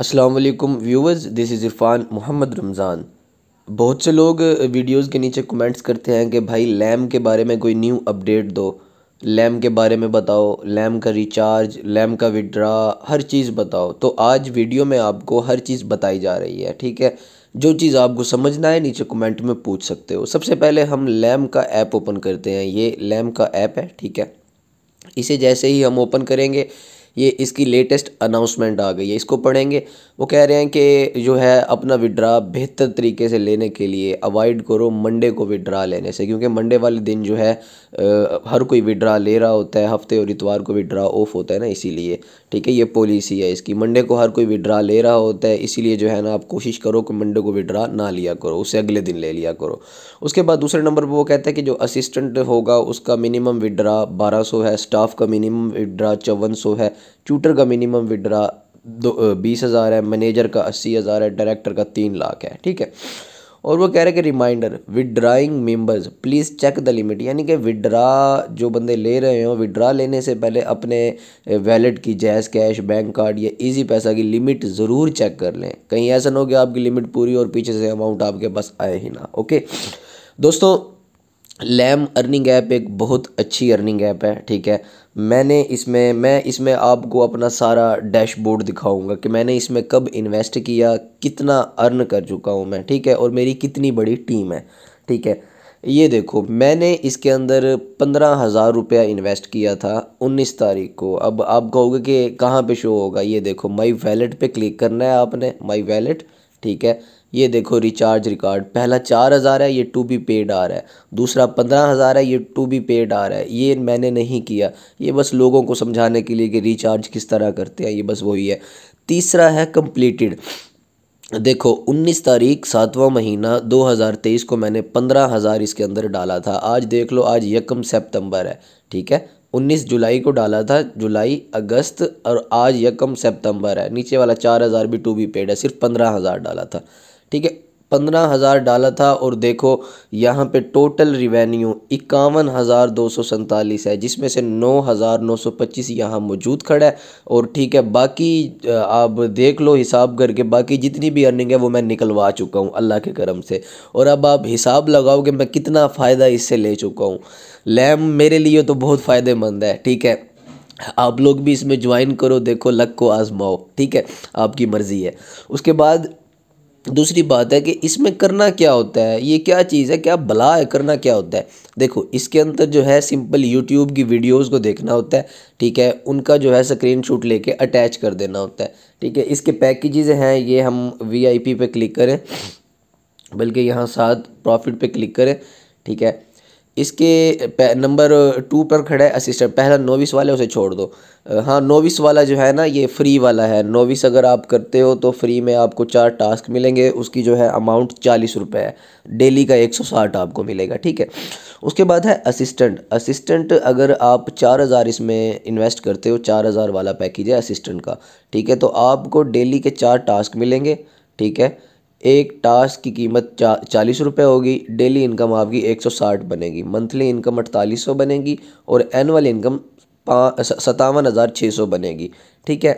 Aslam viewers this is Irfan Mohammad Ramzan बहुत से लोग वीडियोस के नीचे कमेंट्स करते हैं कि भाई लैम के बारे में कोई न्यू अपडेट दो लैम के बारे में बताओ लैम का रिचार्ज लैम का विड्रा हर चीज़ बताओ तो आज वीडियो में आपको हर चीज़ बताई जा रही है ठीक है जो चीज़ आपको समझना है नीचे कमेंट में पूछ सकते हो सबसे पहले हम लैम का ऐप ओपन करते हैं ये लैम का ऐप है ठीक है इसे जैसे ही हम ओपन करेंगे ये इसकी लेटेस्ट अनाउंसमेंट आ गई है इसको पढ़ेंगे वो कह रहे हैं कि जो है अपना विड्रा बेहतर तरीके से लेने के लिए अवॉइड करो मंडे को विड्रा लेने से क्योंकि मंडे वाले दिन जो है हर कोई विड्रा ले रहा होता है हफ्ते और इतवार को विड्रा ऑफ होता है ना इसीलिए ठीक है ये पॉलिसी है इसकी मंडे को हर कोई विड्रा ले रहा होता है इसीलिए जो है ना आप कोशिश करो कि मंडे को विड्रा ना लिया करो उसे अगले दिन ले लिया करो उसके बाद दूसरे नंबर पर वो कहते हैं कि जो असिस्टेंट होगा उसका मिनिमम विड्रा बारह है स्टाफ का मिनिमम विड्रा चौवन है ट्यूटर का मिनिमम विड्रा दो बीस हज़ार है मैनेजर का अस्सी हज़ार है डायरेक्टर का तीन लाख है ठीक है और वो कह रहे हैं कि reminder withdrawing members please check the limit यानी कि विड्रा जो बंदे ले रहे हो विड्रा लेने से पहले अपने वैलेट की जैस कैश बैंक कार्ड या इजी पैसा की लिमिट ज़रूर चेक कर लें कहीं ऐसा ना हो कि आपकी लिमिट पूरी और पीछे से अमाउंट आपके पास आए ही ना ओके दोस्तों लैम अर्निंग ऐप एक बहुत अच्छी अर्निंग ऐप है ठीक है मैंने इसमें मैं इसमें आपको अपना सारा डैशबोर्ड दिखाऊंगा कि मैंने इसमें कब इन्वेस्ट किया कितना अर्न कर चुका हूँ मैं ठीक है और मेरी कितनी बड़ी टीम है ठीक है ये देखो मैंने इसके अंदर पंद्रह हज़ार रुपया इन्वेस्ट किया था उन्नीस तारीख को अब आप कहोगे कि कहाँ पे शो होगा ये देखो माई वैलेट पे क्लिक करना है आपने माई वैलेट ठीक है ये देखो रिचार्ज रिकॉर्ड पहला चार हज़ार है ये टू बी पेड आ रहा है दूसरा पंद्रह हज़ार है ये टू बी पेड आ रहा है ये मैंने नहीं किया ये बस लोगों को समझाने के लिए कि रिचार्ज किस तरह करते हैं ये बस वही है तीसरा है कंप्लीटेड देखो 19 तारीख सातवां महीना 2023 को मैंने पंद्रह हज़ार इसके अंदर डाला था आज देख लो आज यकम सितंबर है ठीक है 19 जुलाई को डाला था जुलाई अगस्त और आज यकम सितंबर है नीचे वाला चार हज़ार भी टू बी पेड है सिर्फ पंद्रह हज़ार डाला था ठीक है पंद्रह हज़ार डाला था और देखो यहाँ पे टोटल रिवेन्यू इक्यावन हज़ार दो सौ सैंतालीस है जिसमें से नौ हज़ार नौ सौ पच्चीस यहाँ मौजूद खड़ा है और ठीक है बाकी आप देख लो हिसाब करके बाकी जितनी भी अर्निंग है वो मैं निकलवा चुका हूँ अल्लाह के करम से और अब आप हिसाब लगाओ कि मैं कितना फ़ायदा इससे ले चुका हूँ लैम मेरे लिए तो बहुत फ़ायदेमंद है ठीक है आप लोग भी इसमें ज्वाइन करो देखो लक को आजमाओ ठीक है आपकी मर्ज़ी है उसके बाद दूसरी बात है कि इसमें करना क्या होता है ये क्या चीज़ है क्या भला है करना क्या होता है देखो इसके अंदर जो है सिंपल यूट्यूब की वीडियोस को देखना होता है ठीक है उनका जो है स्क्रीनशॉट लेके अटैच कर देना होता है ठीक है इसके पैकेजेस हैं ये हम वीआईपी पे क्लिक करें बल्कि यहाँ साथ प्रॉफिट पे क्लिक करें ठीक है इसके नंबर टू पर खड़ा है असिस्टेंट पहला नोविस वाला उसे छोड़ दो हाँ नोविस वाला जो है ना ये फ्री वाला है नोविस अगर आप करते हो तो फ्री में आपको चार टास्क मिलेंगे उसकी जो है अमाउंट चालीस रुपये है डेली का एक सौ साठ आपको मिलेगा ठीक है उसके बाद है असिस्टेंट असिस्टेंट अगर आप चार हज़ार इसमें इन्वेस्ट करते हो चार हज़ार वाला पैकेज है असिस्टेंट का ठीक है तो आपको डेली के चार टास्क मिलेंगे ठीक है एक टास्क की कीमत चा चालीस रुपये होगी डेली इनकम आपकी एक सौ साठ बनेगी मंथली इनकम अड़तालीस सौ बनेगी और एनुअल इनकम पाँ सतावन हज़ार छः सौ बनेगी ठीक है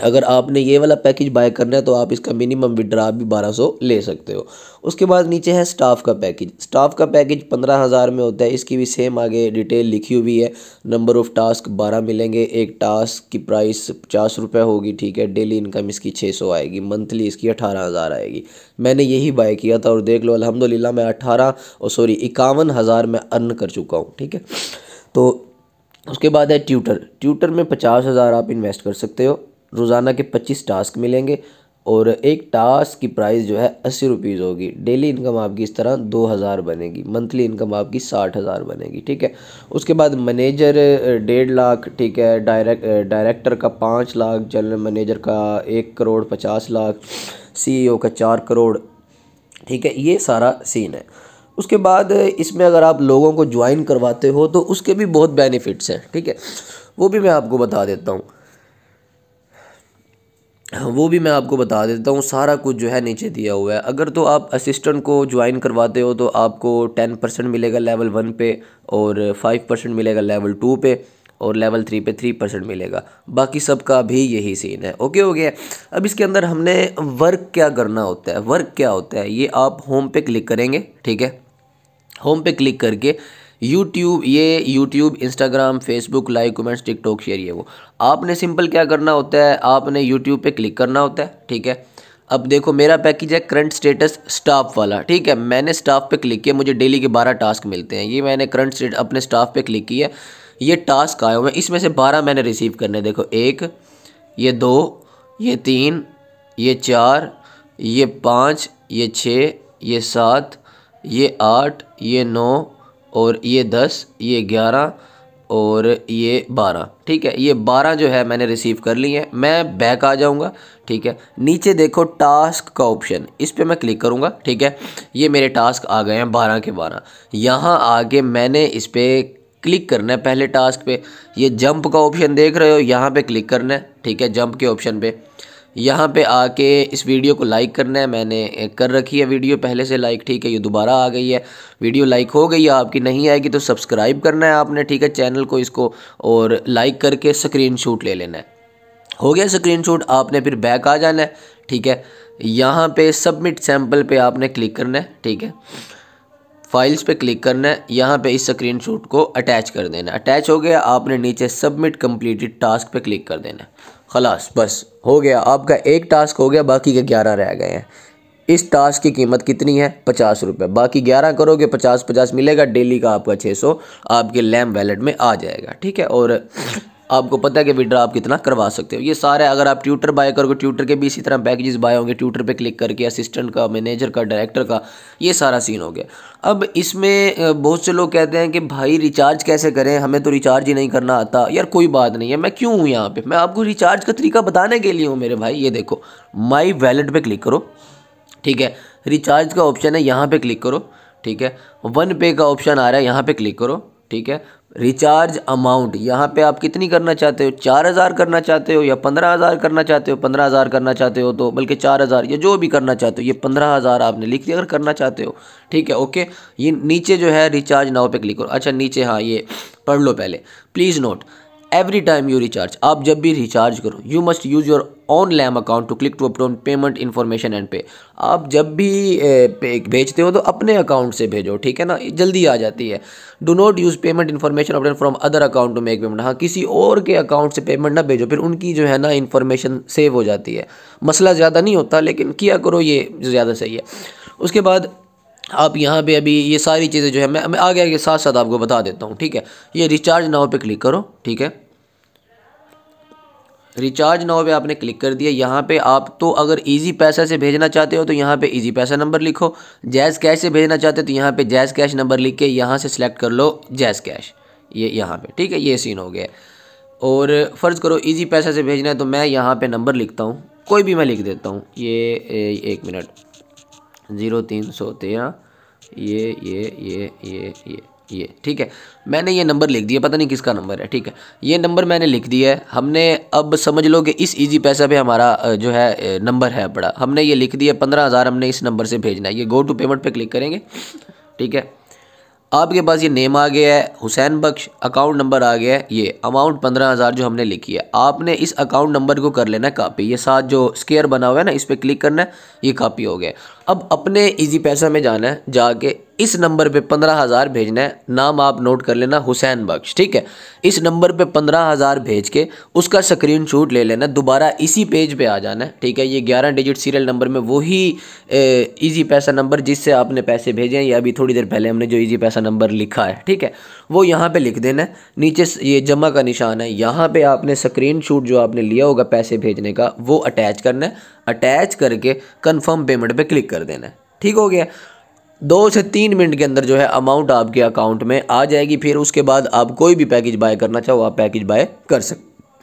अगर आपने ये वाला पैकेज बाय करना है तो आप इसका मिनिमम विड्रा भी 1200 ले सकते हो उसके बाद नीचे है स्टाफ़ का पैकेज स्टाफ़ का पैकेज 15000 में होता है इसकी भी सेम आगे डिटेल लिखी हुई है नंबर ऑफ़ टास्क 12 मिलेंगे एक टास्क की प्राइस पचास रुपये होगी ठीक है डेली इनकम इसकी 600 आएगी मंथली इसकी अठारह आएगी मैंने यही बाय किया था और देख लो अलहमदिल्ला मैं अट्ठारह और सॉरी इक्यावन हज़ार में अर्न कर चुका हूँ ठीक है तो उसके बाद है ट्यूटर ट्यूटर में पचास हज़ार आप इन्वेस्ट कर सकते हो रोज़ाना के पच्चीस टास्क मिलेंगे और एक टास्क की प्राइस जो है अस्सी रुपीज़ होगी डेली इनकम आपकी इस तरह दो हज़ार बनेगी मंथली इनकम आपकी साठ हज़ार बनेगी ठीक है उसके बाद मैनेजर डेढ़ लाख ठीक है डायरेक्ट डायरेक्टर का पाँच लाख जनरल मैनेजर का एक करोड़ पचास लाख सीईओ e का चार करोड़ ठीक है ये सारा सीन है उसके बाद इसमें अगर आप लोगों को ज्वाइन करवाते हो तो उसके भी बहुत बेनिफिट्स हैं ठीक है वो भी मैं आपको बता देता हूँ हाँ, वो भी मैं आपको बता देता हूँ सारा कुछ जो है नीचे दिया हुआ है अगर तो आप असिस्टेंट को ज्वाइन करवाते हो तो आपको टेन परसेंट मिलेगा लेवल वन पे और फाइव परसेंट मिलेगा लेवल टू पे और लेवल थ्री पे थ्री परसेंट मिलेगा बाकी सब का भी यही सीन है ओके हो गया अब इसके अंदर हमने वर्क क्या करना होता है वर्क क्या होता है ये आप होम पे क्लिक करेंगे ठीक है होम पे क्लिक करके यूट्यूब ये YouTube Instagram Facebook like comments TikTok share ये वो आपने सिंपल क्या करना होता है आपने यूट्यूब पे क्लिक करना होता है ठीक है अब देखो मेरा पैकेज है करंट स्टेटस स्टाफ वाला ठीक है मैंने स्टाफ पे क्लिक किया मुझे डेली के बारह टास्क मिलते हैं ये मैंने करंट स्टेट अपने स्टाफ पे क्लिक किया ये टास्क आए हुए हैं इसमें से बारह मैंने रिसीव करने देखो एक ये दो ये तीन ये चार ये पाँच ये छः ये सात ये आठ ये नौ और ये दस ये ग्यारह और ये बारह ठीक है ये बारह जो है मैंने रिसीव कर ली है मैं बैक आ जाऊंगा ठीक है नीचे देखो टास्क का ऑप्शन इस पर मैं क्लिक करूंगा ठीक है ये मेरे टास्क आ गए हैं बारह के बारह यहाँ आके मैंने इस पर क्लिक करना है पहले टास्क पे ये जंप का ऑप्शन देख रहे हो यहाँ पे क्लिक करना है ठीक है जंप के ऑप्शन पे यहाँ पे आके इस वीडियो को लाइक करना है मैंने कर रखी है वीडियो पहले से लाइक ठीक है ये दोबारा आ गई है वीडियो लाइक हो गई है आपकी नहीं आएगी तो सब्सक्राइब करना है आपने ठीक है चैनल को इसको और लाइक करके शूट ले लेना है हो गया शूट आपने फिर बैक आ जाना है ठीक है यहाँ पे सबमिट सैम्पल पे आपने क्लिक करना है ठीक है फाइल्स पे क्लिक करना है यहाँ पे इस शूट को अटैच कर देना अटैच हो गया आपने नीचे सबमिट कंप्लीटेड टास्क पे क्लिक कर देना खलास बस हो गया आपका एक टास्क हो गया बाकी के ग्यारह रह गए हैं इस टास्क की कीमत कितनी है पचास रुपये बाकी ग्यारह करोगे पचास पचास मिलेगा डेली का आपका छः सौ आपके लैम वैलेट में आ जाएगा ठीक है और आपको पता है कि विड्रा आप कितना करवा सकते हो ये सारे अगर आप ट्यूटर बाय करोगे ट्यूटर के भी इसी तरह पैकेजेस बाय होंगे ट्यूटर पे क्लिक करके असिस्टेंट का मैनेजर का डायरेक्टर का ये सारा सीन हो गया अब इसमें बहुत से लोग कहते हैं कि भाई रिचार्ज कैसे करें हमें तो रिचार्ज ही नहीं करना आता यार कोई बात नहीं है मैं क्यों हूँ यहाँ पर मैं आपको रिचार्ज का तरीका बताने के लिए हूँ मेरे भाई ये देखो माई वैलेट पर क्लिक करो ठीक है रिचार्ज का ऑप्शन है यहाँ पर क्लिक करो ठीक है वन पे का ऑप्शन आ रहा है यहाँ पे क्लिक करो ठीक है रिचार्ज अमाउंट यहाँ पे आप कितनी करना चाहते हो चार हज़ार करना चाहते हो या पंद्रह हज़ार करना चाहते हो पंद्रह हज़ार करना चाहते हो तो बल्कि चार हज़ार या जो भी करना चाहते हो ये पंद्रह हज़ार आपने लिख दिया अगर करना चाहते हो ठीक है ओके ये नीचे जो है रिचार्ज नाव पे क्लिक करो अच्छा नीचे हाँ ये पढ़ लो पहले please note every time you recharge आप जब भी रिचार्ज करो you must use your own lam account to click to on payment information and pay आप जब भी भेजते हो तो अपने अकाउंट से भेजो ठीक है ना जल्दी आ जाती है do not use payment information update from other account to make payment हाँ किसी और के अकाउंट से पेमेंट ना भेजो फिर उनकी जो है ना इन्फॉर्मेशन सेव हो जाती है मसला ज़्यादा नहीं होता लेकिन किया करो ये ज़्यादा सही है उसके बाद आप यहाँ पे अभी ये सारी चीज़ें जो है मैं मैं आगे आगे साथ साथ आपको बता देता हूँ ठीक है ये रिचार्ज नाव पे क्लिक करो ठीक है रिचार्ज नाव पे आपने क्लिक कर दिया यहाँ पे आप तो अगर इजी पैसा से भेजना चाहते हो तो यहाँ पे इजी पैसा नंबर लिखो जैज़ कैश से भेजना चाहते हो तो यहाँ पर जैज़ कैश नंबर लिख के यहाँ से सिलेक्ट कर लो जैज़ कैश ये यहाँ पर ठीक है ये सीन हो गया और फ़र्ज़ करो इजी पैसा से भेजना है तो मैं यहाँ पर नंबर लिखता हूँ कोई भी मैं लिख देता हूँ ये एक मिनट ज़ीरो तीन सौ तेरह ये ये ये ये ये ये ठीक है मैंने ये नंबर लिख दिया पता नहीं किसका नंबर है ठीक है ये नंबर मैंने लिख दिया है हमने अब समझ लो कि इस इजी पैसा पे हमारा जो है नंबर है बड़ा हमने ये लिख दिया पंद्रह हज़ार हमने इस नंबर से भेजना है ये गो टू पेमेंट पे क्लिक करेंगे ठीक है आपके पास ये नेम आ गया है हुसैन बख्श अकाउंट नंबर आ गया है ये अमाउंट पंद्रह हज़ार जो हमने लिखी है आपने इस अकाउंट नंबर को कर लेना है कापी ये साथ जो स्केयर बना हुआ है ना इस पर क्लिक करना है ये कापी हो गया अब अपने इजी पैसा में जाना है जाके इस नंबर पे पंद्रह हज़ार भेजना है नाम आप नोट कर लेना हुसैन बख्श ठीक है इस नंबर पे पंद्रह हज़ार भेज के उसका स्क्रीन शूट ले लेना दोबारा इसी पेज पे आ जाना है ठीक है ये ग्यारह डिजिट सीरियल नंबर में वही इजी पैसा नंबर जिससे आपने पैसे भेजे हैं या अभी थोड़ी देर पहले हमने जो ईजी पैसा नंबर लिखा है ठीक है वो यहाँ पर लिख देना है नीचे ये जमा का निशान है यहाँ पर आपने स्क्रीन जो आपने लिया होगा पैसे भेजने का वो अटैच करना है अटैच करके कन्फर्म पेमेंट पे क्लिक कर देना है ठीक हो गया दो से तीन मिनट के अंदर जो है अमाउंट आपके अकाउंट में आ जाएगी फिर उसके बाद आप कोई भी पैकेज बाय करना चाहो आप पैकेज बाय कर सक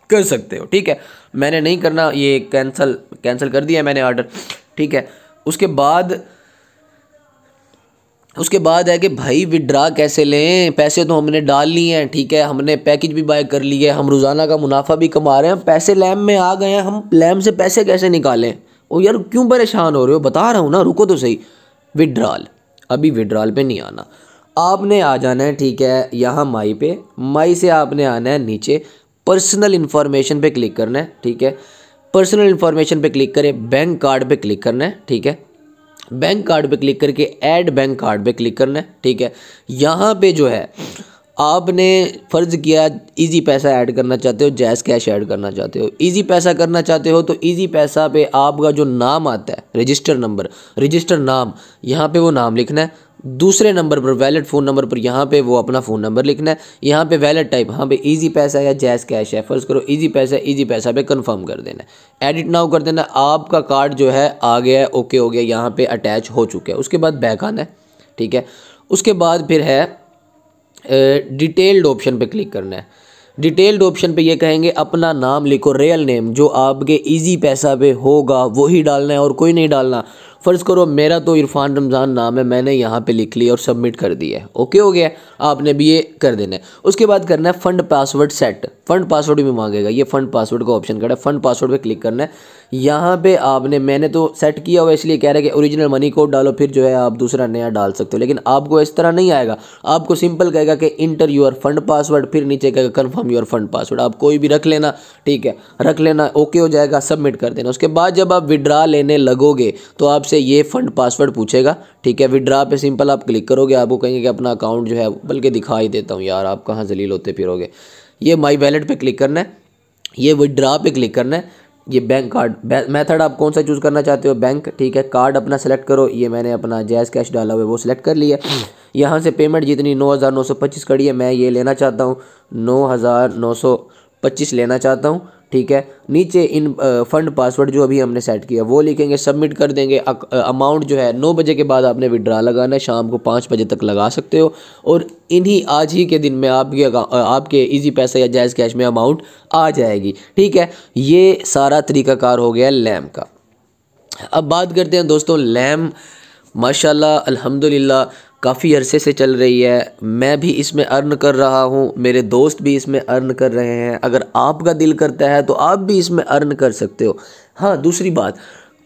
कर सकते हो ठीक है मैंने नहीं करना ये कैंसल कैंसिल कर दिया मैंने ऑर्डर ठीक है उसके बाद उसके बाद है कि भाई विड्रा कैसे लें पैसे तो हमने डाल लिए हैं ठीक है हमने पैकेज भी बाय कर लिए हम रोज़ाना का मुनाफा भी कमा रहे हैं पैसे लैम में आ गए हैं हम लैम से पैसे कैसे निकालें ओ यार क्यों परेशान हो रहे हो बता रहा हूँ ना रुको तो सही विड्रॉल अभी विड्रॉल पे नहीं आना आपने आ जाना है ठीक है यहाँ माई पे माई से आपने आना है नीचे पर्सनल इन्फॉर्मेशन पे क्लिक करना है ठीक है पर्सनल इन्फॉर्मेशन पे क्लिक करें बैंक कार्ड पे क्लिक करना है ठीक है बैंक कार्ड पे क्लिक करके ऐड बैंक कार्ड पे क्लिक करना है ठीक है यहाँ पे जो है आपने फ़र्ज़ किया इजी पैसा ऐड करना चाहते हो जैस कैश ऐड करना चाहते हो इजी पैसा करना चाहते हो तो इजी पैसा पे आपका जो नाम आता है रजिस्टर नंबर रजिस्टर नाम यहाँ पे वो नाम लिखना है दूसरे नंबर पर वैलेट फ़ोन नंबर पर यहाँ पे वो अपना फ़ोन नंबर लिखना है यहाँ पे वैलिड टाइप हाँ पे इजी पैसा या जैस कैश है फर्ज करो इजी पैसा इजी पैसा पे कंफर्म कर देना है एडिट नाउ कर देना आपका कार्ड जो है आ गया है ओके हो गया यहाँ पे अटैच हो चुका है उसके बाद बैक आना है ठीक है उसके बाद फिर है डिटेल्ड ऑप्शन पर क्लिक करना है डिटेल्ड ऑप्शन पे ये कहेंगे अपना नाम लिखो रियल नेम जो आपके इजी पैसा पे होगा वही डालना है और कोई नहीं डालना फ़र्ज़ करो मेरा तो इरफान रमज़ान नाम है मैंने यहाँ पे लिख लिया और सबमिट कर दिया है ओके हो गया आपने भी ये कर देना है उसके बाद करना है fund password set fund password भी मांगेगा ये फ़ंड पासवर्ड का ऑप्शन खड़ा है फ़ंड पासवर्ड पे क्लिक करना है यहाँ पे आपने मैंने तो सेट किया हुआ इसलिए कह रहा है कि ओरिजिनल मनी कोड डालो फिर जो है आप दूसरा नया डाल सकते हो लेकिन आपको इस तरह नहीं आएगा आपको सिंपल कहेगा कि इंटर यूर फंड पासवर्ड फिर नीचे कहेगा कन्फर्म यूर फंड पासवर्ड आप कोई भी रख लेना ठीक है रख लेना ओके हो जाएगा सबमिट कर देना उसके बाद जब आप विड्रा लेने लगोगे तो आप आपसे ये फंड पासवर्ड पूछेगा ठीक है विड्रा पे सिंपल आप क्लिक करोगे आपको कहेंगे कि अपना अकाउंट जो है बल्कि दिखाई देता हूँ यार आप कहाँ जलील होते फिरोगे ये माई वैलेट पर क्लिक करना है ये विड्रा पे क्लिक करना है ये बैंक कार्ड मेथड आप कौन सा चूज़ करना चाहते हो बैंक ठीक है कार्ड अपना सेलेक्ट करो ये मैंने अपना जैज़ कैश डाला हुआ है वो सिलेक्ट कर लिया यहाँ से पेमेंट जितनी नौ हज़ार नौ सौ पच्चीस खड़ी है मैं ये लेना चाहता हूँ नौ हज़ार नौ सौ पच्चीस लेना चाहता हूँ ठीक है नीचे इन फंड पासवर्ड जो अभी हमने सेट किया वो लिखेंगे सबमिट कर देंगे अमाउंट जो है नौ बजे के बाद आपने विड्रा लगाना है शाम को पाँच बजे तक लगा सकते हो और इन्हीं आज ही के दिन में आपके आपके इजी पैसा या जायज़ कैश में अमाउंट आ जाएगी ठीक है ये सारा तरीकाकार हो गया लैम का अब बात करते हैं दोस्तों लैम माशाल्लाह अल्हम्दुलिल्लाह काफ़ी अरसे से चल रही है मैं भी इसमें अर्न कर रहा हूँ मेरे दोस्त भी इसमें अर्न कर रहे हैं अगर आपका दिल करता है तो आप भी इसमें अर्न कर सकते हो हाँ दूसरी बात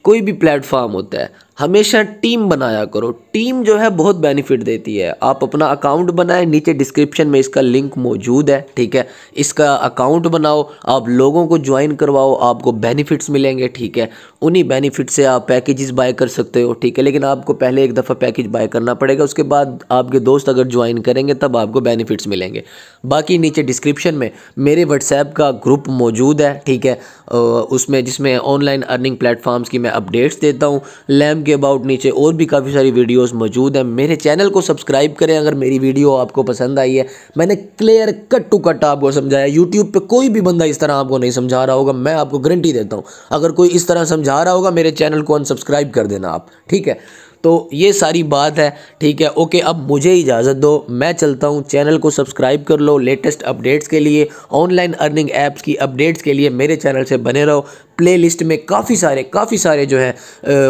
कोई भी प्लेटफॉर्म होता है हमेशा टीम बनाया करो टीम जो है बहुत बेनिफिट देती है आप अपना अकाउंट बनाएं नीचे डिस्क्रिप्शन में इसका लिंक मौजूद है ठीक है इसका अकाउंट बनाओ आप लोगों को ज्वाइन करवाओ आपको बेनिफिट्स मिलेंगे ठीक है उन्हीं बेनिफिट से आप पैकेजेस बाय कर सकते हो ठीक है लेकिन आपको पहले एक दफ़ा पैकेज बाय करना पड़ेगा उसके बाद आपके दोस्त अगर ज्वाइन करेंगे तब आपको बेनिफिट्स मिलेंगे बाकी नीचे डिस्क्रिप्शन में मेरे व्हाट्सएप का ग्रुप मौजूद है ठीक है उसमें जिसमें ऑनलाइन अर्निंग प्लेटफॉर्म्स की मैं अपडेट्स देता हूँ लैम्प के अबाउट नीचे और भी काफ़ी सारी वीडियोस मौजूद हैं मेरे चैनल को सब्सक्राइब करें अगर मेरी वीडियो आपको पसंद आई है मैंने क्लियर कट टू कट आपको समझाया यूट्यूब पे कोई भी बंदा इस तरह आपको नहीं समझा रहा होगा मैं आपको गारंटी देता हूँ अगर कोई इस तरह समझा रहा होगा मेरे चैनल को अनसब्सक्राइब कर देना आप ठीक है तो ये सारी बात है ठीक है ओके अब मुझे इजाज़त दो मैं चलता हूँ चैनल को सब्सक्राइब कर लो लेटेस्ट अपडेट्स के लिए ऑनलाइन अर्निंग ऐप्स की अपडेट्स के लिए मेरे चैनल से बने रहो प्लेलिस्ट में काफ़ी सारे काफ़ी सारे जो हैं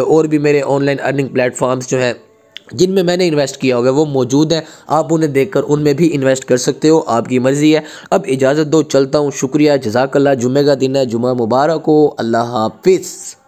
और भी मेरे ऑनलाइन अर्निंग प्लेटफॉर्म्स जो हैं जिनमें मैंने इन्वेस्ट किया होगा वो मौजूद है आप उन्हें देखकर उनमें भी इन्वेस्ट कर सकते हो आपकी मर्ज़ी है अब इजाज़त दो चलता हूँ शुक्रिया जजाकल्ला जुमे का दिन है जुमा मुबारक हो अल्लाह हाफिज़